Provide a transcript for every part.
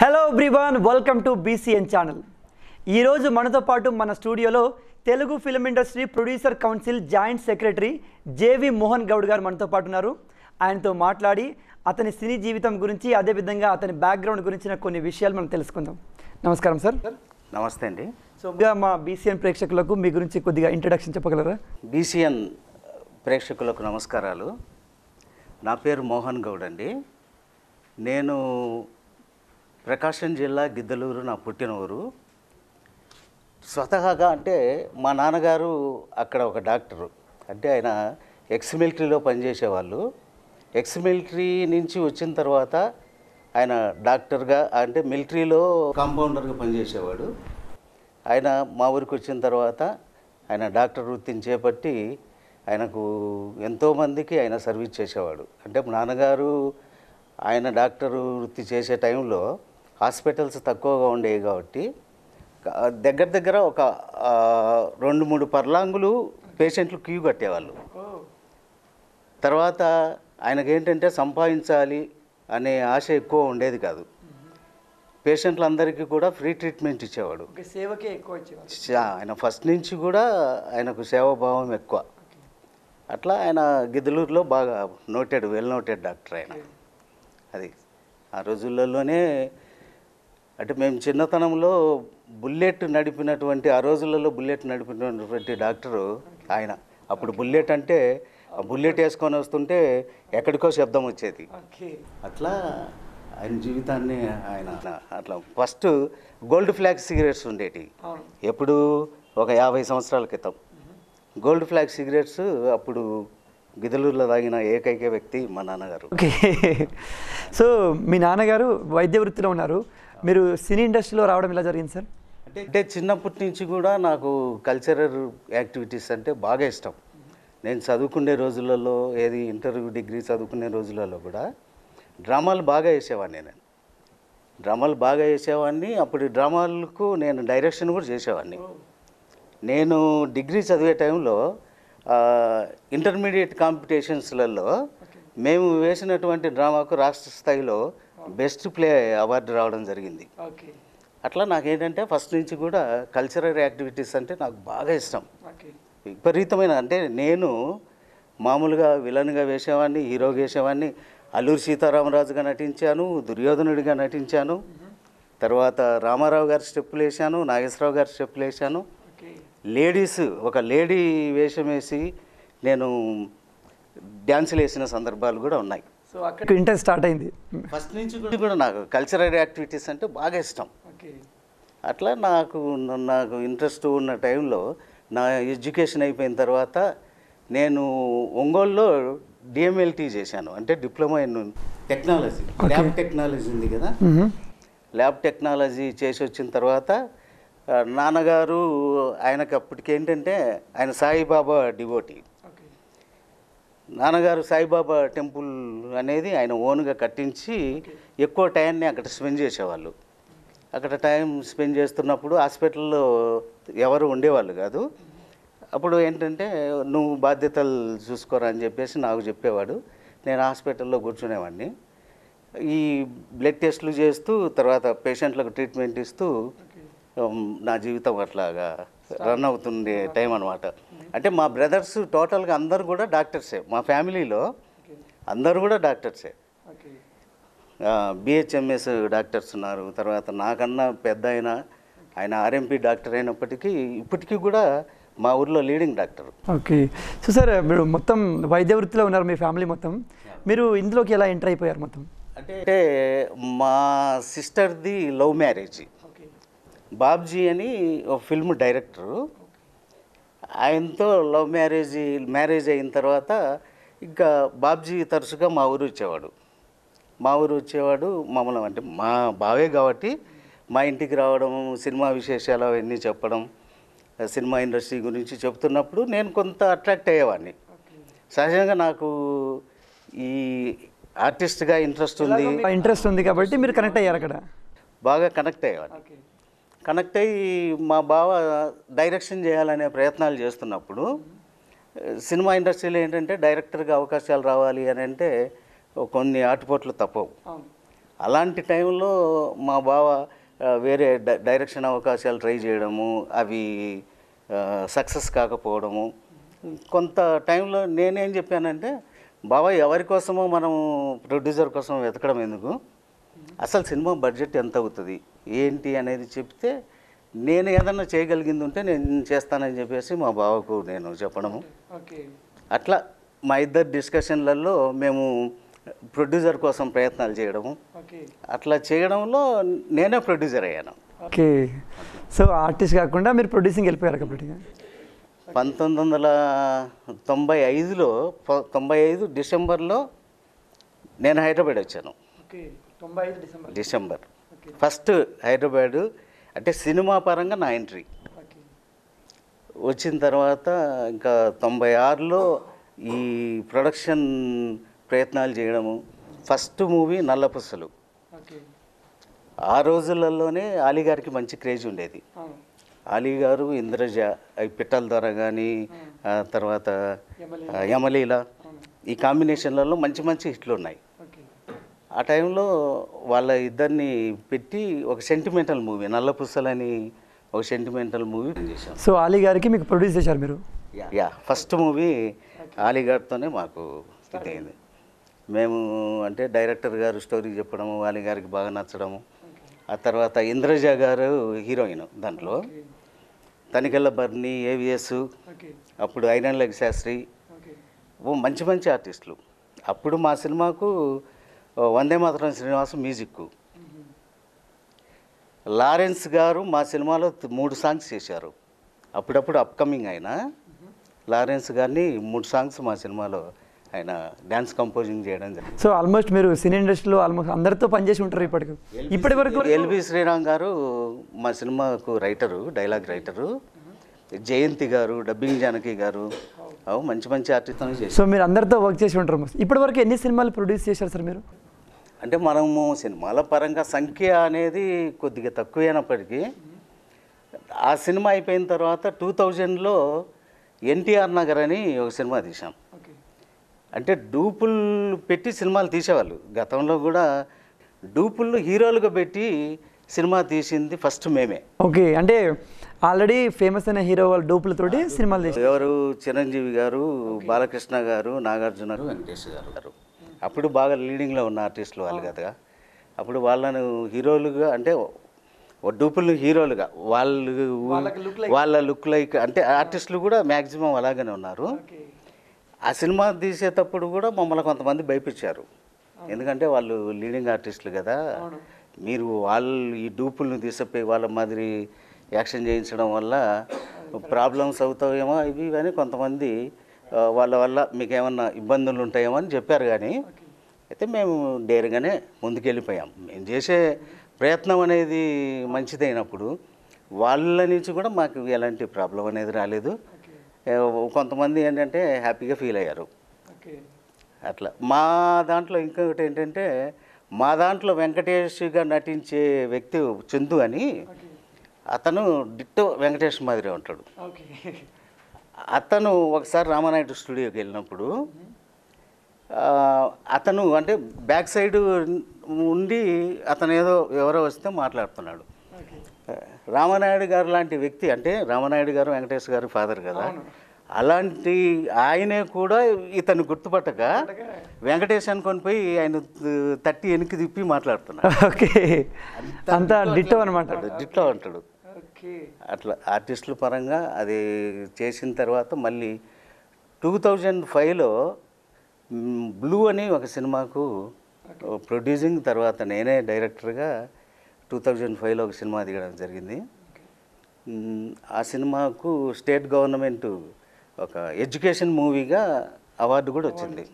Hello బ్రివాన్ welcome to BCN channel ఈరోజు మనతో పాటు మన స్టూడియోలో Telugu film industry producer council joint secretary JV Mohan Goud గారు మనతో పాటు ఉన్నారు ఆయనతో మాట్లాడి అతని సినీ జీవితం గురించి అదేవిధంగా అతని బ్యాక్గ్రౌండ్ గురించిన కొన్ని విషయాలు మనం తెలుసుకుందాం నమస్కారం సార్ నమస్తే అండి సో మా బీసీఎన్ ప్రేక్షకులకు మీ గురించి కొద్దిగా ఇంట్రడక్షన్ చెప్పగలరా బీసీఎన్ ప్రేక్షకులకు నమస్కారాలు నా పేరు మోహన్ గౌడ్ అండి నేను ప్రకాశం జిల్లా గిద్దలూరు నా ఊరు స్వతహాగా అంటే మా నాన్నగారు అక్కడ ఒక డాక్టరు అంటే ఆయన ఎక్స్ మిలిటరీలో పనిచేసేవాళ్ళు ఎక్స్ మిలిటరీ నుంచి వచ్చిన తర్వాత ఆయన డాక్టర్గా అంటే మిలిటరీలో కాంపౌండర్గా పనిచేసేవాడు ఆయన మా ఊరికి వచ్చిన తర్వాత ఆయన డాక్టర్ వృత్తిని చేపట్టి ఆయనకు ఎంతోమందికి ఆయన సర్వీస్ చేసేవాడు అంటే నాన్నగారు ఆయన డాక్టర్ వృత్తి చేసే టైంలో హాస్పిటల్స్ తక్కువగా ఉండేవి కాబట్టి దగ్గర దగ్గర ఒక రెండు మూడు పర్లాంగులు పేషెంట్లు క్యూ కట్టేవాళ్ళు తర్వాత ఆయనకి ఏంటంటే సంపాదించాలి అనే ఆశ ఎక్కువ ఉండేది కాదు పేషెంట్లందరికీ కూడా ఫ్రీ ట్రీట్మెంట్ ఇచ్చేవాడు సేవకే ఎక్కువ ఇచ్చేవాడు ఆయన ఫస్ట్ నుంచి కూడా ఆయనకు సేవాభావం ఎక్కువ అట్లా ఆయన గిద్దలూరులో బాగా నోటెడ్ వెల్ నోటెడ్ డాక్టర్ ఆయన అది ఆ రోజులలోనే అంటే మేము చిన్నతనంలో బుల్లెట్ నడిపినటువంటి ఆ రోజులలో బుల్లెట్ నడిపినటువంటి డాక్టరు ఆయన అప్పుడు బుల్లెట్ అంటే బుల్లెట్ వేసుకొని వస్తుంటే ఎక్కడికో శబ్దం వచ్చేది అట్లా ఆయన జీవితాన్ని ఆయన అట్లా ఫస్ట్ గోల్డ్ ఫ్లాగ్ సిగరెట్స్ ఉండేటి ఎప్పుడు ఒక యాభై సంవత్సరాల క్రితం గోల్డ్ ఫ్లాగ్ సిగరెట్స్ అప్పుడు గిదలూరులో తాగిన ఏకైక వ్యక్తి మా నాన్నగారు ఓకే సో మీ నాన్నగారు వైద్య వృత్తిలో ఉన్నారు మీరు సినీ ఇండస్ట్రీలో రావడం ఎలా జరిగింది సార్ అంటే అంటే చిన్నప్పటి నుంచి కూడా నాకు కల్చరల్ యాక్టివిటీస్ అంటే బాగా ఇష్టం నేను చదువుకునే రోజులలో ఏది ఇంటర్వ్యూ డిగ్రీ చదువుకునే రోజులలో కూడా డ్రామాలు బాగా వేసేవాడిని నేను డ్రామాలు బాగా వేసేవాడిని అప్పుడు డ్రామాలకు నేను డైరెక్షన్ కూడా చేసేవాడిని నేను డిగ్రీ చదివే టైంలో ఇంటర్మీడియట్ కాంపిటీషన్స్లలో మేము వేసినటువంటి డ్రామాకు రాష్ట్ర స్థాయిలో బెస్ట్ ప్లే అవార్డు రావడం జరిగింది అట్లా నాకేంటంటే ఫస్ట్ నుంచి కూడా కల్చరల్ యాక్టివిటీస్ అంటే నాకు బాగా ఇష్టం విపరీతమైన అంటే నేను మామూలుగా విలన్గా వేసేవాడిని హీరోగా వేసేవాడిని అల్లూరి సీతారామరాజుగా నటించాను దుర్యోధనుడిగా నటించాను తర్వాత రామారావు గారి స్టెప్పులు వేసాను నాగేశ్వరరావు గారి స్టెప్పులు వేసాను లేడీస్ ఒక లేడీ వేషం వేసి నేను డ్యాన్సులు వేసిన సందర్భాలు కూడా ఉన్నాయి సో అక్కడ ఇంట్రెస్ట్ స్టార్ట్ అయింది ఫస్ట్ నుంచి కూడా నాకు కల్చరల్ యాక్టివిటీస్ అంటే బాగా ఇష్టం అట్లా నాకు నాకు ఇంట్రెస్ట్ ఉన్న టైంలో నా ఎడ్యుకేషన్ అయిపోయిన తర్వాత నేను ఒంగోలులో డిఎంఎల్టీ చేశాను అంటే diploma in technology lab technology ఉంది కదా ల్యాబ్ mm-hmm. టెక్నాలజీ చేసి వచ్చిన తర్వాత నాన్నగారు ఆయనకు అప్పటికేంటంటే ఆయన సాయిబాబా డివోటీ నాన్నగారు సాయిబాబా టెంపుల్ అనేది ఆయన ఓన్గా కట్టించి ఎక్కువ టైంని అక్కడ స్పెండ్ చేసేవాళ్ళు అక్కడ టైం స్పెండ్ చేస్తున్నప్పుడు హాస్పిటల్లో ఎవరు ఉండేవాళ్ళు కాదు అప్పుడు ఏంటంటే నువ్వు బాధ్యతలు చూసుకోరా అని చెప్పేసి నాకు చెప్పేవాడు నేను హాస్పిటల్లో కూర్చునేవాడిని ఈ బ్లడ్ టెస్ట్లు చేస్తూ తర్వాత పేషెంట్లకు ట్రీట్మెంట్ ఇస్తూ నా జీవితం అట్లాగా రన్ అవుతుండే టైం అనమాట అంటే మా బ్రదర్స్ టోటల్గా అందరు కూడా డాక్టర్సే మా ఫ్యామిలీలో అందరు కూడా డాక్టర్సే బిహెచ్ఎంఎస్ డాక్టర్స్ ఉన్నారు తర్వాత నాకన్నా పెద్ద ఆయన ఆయన ఆర్ఎంపీ డాక్టర్ అయినప్పటికీ ఇప్పటికీ కూడా మా ఊర్లో leading doctor okay so sir మీరు మొత్తం వైద్య వృత్తిలో ఉన్నారు మీ ఫ్యామిలీ మొత్తం మీరు ఇందులోకి ఎలా ఎంటర్ అయిపోయారు మొత్తం అంటే మా సిస్టర్ది లవ్ మ్యారేజ్ బాబ్జీ అని ఒక ఫిల్మ్ డైరెక్టరు ఆయనతో లవ్ మ్యారేజ్ మ్యారేజ్ అయిన తర్వాత ఇంకా బాబ్జీ తరచుగా మా ఊరు వచ్చేవాడు మా ఊరు వచ్చేవాడు మమ్మల్ని అంటే మా బావే కాబట్టి మా ఇంటికి రావడం సినిమా విశేషాలు అవన్నీ చెప్పడం సినిమా ఇండస్ట్రీ గురించి చెప్తున్నప్పుడు నేను కొంత అట్రాక్ట్ అయ్యేవాడిని సహజంగా నాకు ఈ ఆర్టిస్ట్గా ఇంట్రెస్ట్ ఉంది ఇంట్రెస్ట్ ఉంది కాబట్టి మీరు కనెక్ట్ అయ్యారు అక్కడ బాగా కనెక్ట్ అయ్యేవాడిని కనెక్ట్ అయ్యి మా బావ డైరెక్షన్ చేయాలనే ప్రయత్నాలు చేస్తున్నప్పుడు సినిమా ఇండస్ట్రీలో ఏంటంటే డైరెక్టర్గా అవకాశాలు రావాలి అని అంటే కొన్ని ఆటుపోట్లు తప్పవు అలాంటి టైంలో మా బావ వేరే డైరెక్షన్ అవకాశాలు ట్రై చేయడము అవి సక్సెస్ కాకపోవడము కొంత టైంలో నేనేం చెప్పానంటే బావ ఎవరి కోసమో మనం ప్రొడ్యూసర్ కోసం వెతకడం ఎందుకు అసలు సినిమా బడ్జెట్ ఎంత అవుతుంది ఏంటి అనేది చెప్తే నేను ఏదన్నా చేయగలిగింది ఉంటే నేను చేస్తానని చెప్పేసి మా బావకు నేను చెప్పడము అట్లా మా ఇద్దరు డిస్కషన్లలో మేము ప్రొడ్యూసర్ కోసం ప్రయత్నాలు చేయడము అట్లా చేయడంలో నేనే ప్రొడ్యూసర్ అయ్యాను ఓకే సో ఆర్టిస్ట్ కాకుండా మీరు ప్రొడ్యూసింగ్ వెళ్ళిపోయారు కంప్లీట్గా పంతొమ్మిది వందల తొంభై ఐదులో తొంభై ఐదు డిసెంబర్లో నేను హైదరాబాద్ వచ్చాను డిసెంబర్ ఫస్ట్ హైదరాబాదు అంటే సినిమా పరంగా నా ఎంట్రీ వచ్చిన తర్వాత ఇంకా తొంభై ఆరులో ఈ ప్రొడక్షన్ ప్రయత్నాలు చేయడము ఫస్ట్ మూవీ నల్లపుసలు ఆ రోజులలోనే అలీగారికి మంచి క్రేజ్ ఉండేది అలీ గారు ఇంద్రజ పిట్టల ద్వారా కానీ తర్వాత యమలీల ఈ కాంబినేషన్లలో మంచి మంచి హిట్లు ఉన్నాయి ఆ టైంలో వాళ్ళ ఇద్దరిని పెట్టి ఒక సెంటిమెంటల్ మూవీ పుస్తలని ఒక సెంటిమెంటల్ మూవీ చేశాం సో అలీ గారికి మీకు ప్రొడ్యూస్ చేశారు మీరు యా ఫస్ట్ మూవీ అలీ గారితోనే మాకు అయింది మేము అంటే డైరెక్టర్ గారు స్టోరీ చెప్పడము అలీ గారికి బాగా నచ్చడము ఆ తర్వాత ఇంద్రజ గారు హీరోయిన్ దాంట్లో తనికెళ్ళ బర్ని ఏవిఎస్ అప్పుడు ఐరన్ లెగ్ శాస్త్రి ఓ మంచి మంచి ఆర్టిస్టులు అప్పుడు మా సినిమాకు వందే మాతరం శ్రీనివాస్ మ్యూజిక్ లారెన్స్ గారు మా సినిమాలో మూడు సాంగ్స్ చేశారు అప్పుడప్పుడు అప్కమింగ్ ఆయన లారెన్స్ గారిని మూడు సాంగ్స్ మా సినిమాలో ఆయన డ్యాన్స్ కంపోజింగ్ చేయడం జరిగింది సో ఆల్మోస్ట్ మీరు సినీ ఇండస్ట్రీలో ఆల్మోస్ట్ అందరితో పనిచేసి ఉంటారు ఇప్పటికి ఇప్పటి వరకు ఎల్వి శ్రీరామ్ గారు మా సినిమాకు రైటరు డైలాగ్ రైటరు జయంతి గారు డబ్బింగ్ జానకి గారు మంచి మంచి ఆర్టిస్ట్ సో మీరు అందరితో వర్క్ చేసి ఉంటారు ఇప్పటివరకు ఎన్ని సినిమాలు ప్రొడ్యూస్ చేశారు సార్ మీరు అంటే మనము సినిమాల పరంగా సంఖ్య అనేది కొద్దిగా తక్కువైనప్పటికీ ఆ సినిమా అయిపోయిన తర్వాత టూ థౌజండ్లో ఎన్టీఆర్ నగర్ అని ఒక సినిమా తీసాం అంటే డూపులు పెట్టి సినిమాలు తీసేవాళ్ళు గతంలో కూడా డూపుల్ని హీరోలుగా పెట్టి సినిమా తీసింది ఫస్ట్ మేమే ఓకే అంటే ఆల్రెడీ ఫేమస్ అయిన హీరో వాళ్ళ డూపులతోటి సినిమాలు ఎవరు చిరంజీవి గారు బాలకృష్ణ గారు నాగార్జున గారు వెంకటేష్ గారు అప్పుడు బాగా లీడింగ్లో ఉన్న ఆర్టిస్టులు వాళ్ళు కదా అప్పుడు వాళ్ళను హీరోలుగా అంటే డూపుల్ హీరోలుగా వాళ్ళు వాళ్ళ లుక్ లైక్ అంటే ఆర్టిస్టులు కూడా మ్యాక్సిమం అలాగనే ఉన్నారు ఆ సినిమా తీసేటప్పుడు కూడా మమ్మల్ని కొంతమంది భయపించారు ఎందుకంటే వాళ్ళు లీడింగ్ ఆర్టిస్టులు కదా మీరు వాళ్ళు ఈ డూపుల్ని తీసిపోయి వాళ్ళ మాదిరి యాక్షన్ చేయించడం వల్ల ప్రాబ్లమ్స్ అవుతాయేమో ఇవి కానీ కొంతమంది వాళ్ళ వల్ల మీకు ఏమన్నా ఇబ్బందులు ఉంటాయేమో అని చెప్పారు కానీ అయితే మేము డేరుగానే ముందుకెళ్ళిపోయాం మేము చేసే ప్రయత్నం అనేది మంచిదైనప్పుడు వాళ్ళ నుంచి కూడా మాకు ఎలాంటి ప్రాబ్లం అనేది రాలేదు కొంతమంది ఏంటంటే హ్యాపీగా ఫీల్ అయ్యారు అట్లా మా దాంట్లో ఇంకొకటి ఏంటంటే మా దాంట్లో వెంకటేష్గా నటించే వ్యక్తి చందు అని అతను డిట్టో వెంకటేష్ మాదిరి ఉంటాడు అతను ఒకసారి రామానాయుడు స్టూడియోకి వెళ్ళినప్పుడు అతను అంటే బ్యాక్ సైడ్ ఉండి అతను ఏదో ఎవరో వస్తే మాట్లాడుతున్నాడు రామానాయుడు గారు లాంటి వ్యక్తి అంటే రామానాయుడు గారు వెంకటేష్ గారు ఫాదర్ కదా అలాంటి ఆయనే కూడా ఇతను గుర్తుపట్టక వెంకటేష్ అనుకొని పోయి ఆయన తట్టి వెనక్కి తిప్పి మాట్లాడుతున్నాడు ఓకే అంతా డిట్టో అనమాట డిట్టో అంటాడు అట్లా ఆర్టిస్టుల పరంగా అది చేసిన తర్వాత మళ్ళీ టూ థౌజండ్ ఫైవ్లో బ్లూ అని ఒక సినిమాకు ప్రొడ్యూసింగ్ తర్వాత నేనే డైరెక్టర్గా టూ థౌజండ్ ఫైవ్లో ఒక సినిమా దిగడం జరిగింది ఆ సినిమాకు స్టేట్ గవర్నమెంట్ ఒక ఎడ్యుకేషన్ మూవీగా అవార్డు కూడా వచ్చింది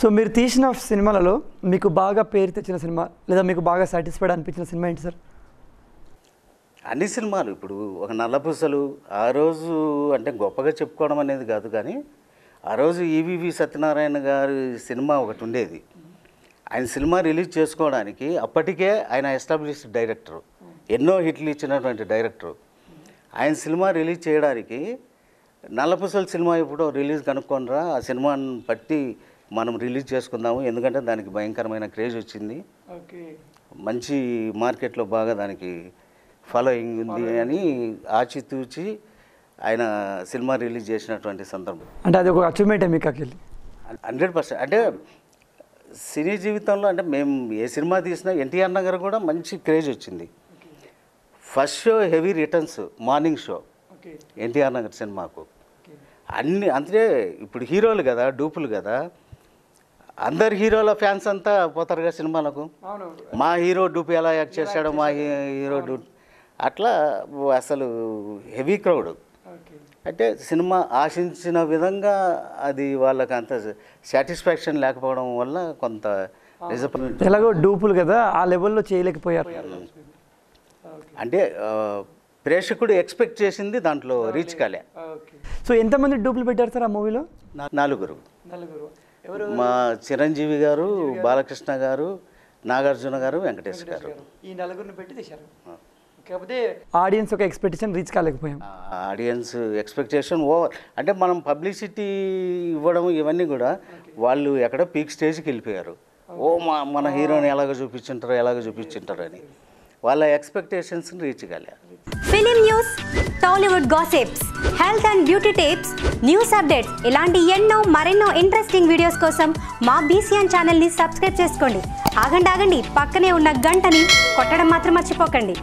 సో మీరు తీసిన సినిమాలలో మీకు బాగా పేరు తెచ్చిన సినిమా లేదా మీకు బాగా సాటిస్ఫైడ్ అనిపించిన సినిమా ఏంటి సార్ అన్ని సినిమాలు ఇప్పుడు ఒక నల్లపూసలు ఆ రోజు అంటే గొప్పగా చెప్పుకోవడం అనేది కాదు కానీ ఆ రోజు ఈవీవి సత్యనారాయణ గారి సినిమా ఒకటి ఉండేది ఆయన సినిమా రిలీజ్ చేసుకోవడానికి అప్పటికే ఆయన ఎస్టాబ్లిష్డ్ డైరెక్టర్ ఎన్నో హిట్లు ఇచ్చినటువంటి డైరెక్టర్ ఆయన సినిమా రిలీజ్ చేయడానికి నల్లపూసల సినిమా ఇప్పుడు రిలీజ్ కనుక్కొనరా ఆ సినిమాని బట్టి మనం రిలీజ్ చేసుకుందాము ఎందుకంటే దానికి భయంకరమైన క్రేజ్ వచ్చింది మంచి మార్కెట్లో బాగా దానికి ఫాలోయింగ్ ఉంది అని ఆచితూచి ఆయన సినిమా రిలీజ్ చేసినటువంటి సందర్భం అంటే అది ఒక అచీవ్మెంట్ మీకు హండ్రెడ్ పర్సెంట్ అంటే సినీ జీవితంలో అంటే మేము ఏ సినిమా తీసినా ఎన్టీఆర్ నగర్ కూడా మంచి క్రేజ్ వచ్చింది first show heavy returns morning show NTR Nagar సినిమాకు అన్ని అంటే ఇప్పుడు హీరోలు కదా డూపులు కదా అందరు హీరోల ఫ్యాన్స్ అంతా పోతారుగా సినిమాలకు మా హీరో డూప్ ఎలా యాక్ట్ చేశాడో మా హీరో డూప్ అట్లా అసలు హెవీ క్రౌడ్ అంటే సినిమా ఆశించిన విధంగా అది వాళ్ళకి అంత సాటిస్ఫాక్షన్ లేకపోవడం వల్ల కొంత ఎలాగో డూపులు కదా ఆ లెవెల్లో చేయలేకపోయారు అంటే ప్రేక్షకుడు ఎక్స్పెక్ట్ చేసింది దాంట్లో రీచ్ కాలే సో ఎంతమంది డూపులు పెట్టారు సార్ ఆ మూవీలో నాలుగురు మా చిరంజీవి గారు బాలకృష్ణ గారు నాగార్జున గారు వెంకటేశ్వర గారు ఈ నలుగురిని పెట్టి తీశారు కాకపోతే ఆడియన్స్ ఒక ఎక్స్పెక్టేషన్ రీచ్ కాలేకపోయాం ఆడియన్స్ ఎక్స్పెక్టేషన్ ఓవర్ అంటే మనం పబ్లిసిటీ ఇవ్వడం ఇవన్నీ కూడా వాళ్ళు ఎక్కడ పీక్ స్టేజ్కి వెళ్ళిపోయారు ఓ మా మన హీరోని ఎలాగ చూపించుంటారో ఎలాగ చూపించుంటారో అని వాళ్ళ ఎక్స్పెక్టేషన్స్ రీచ్ కాలే film news Tollywood gossips health and beauty tips news updates ఇలాంటి ఎన్నో మరెన్నో ఇంట్రెస్టింగ్ వీడియోస్ కోసం మా బీసీఎన్ ఛానల్ని సబ్స్క్రైబ్ చేసుకోండి ఆగండి ఆగండి పక్కనే ఉన్న గంటని కొట్టడం మాత్రం మర్చిపోకండి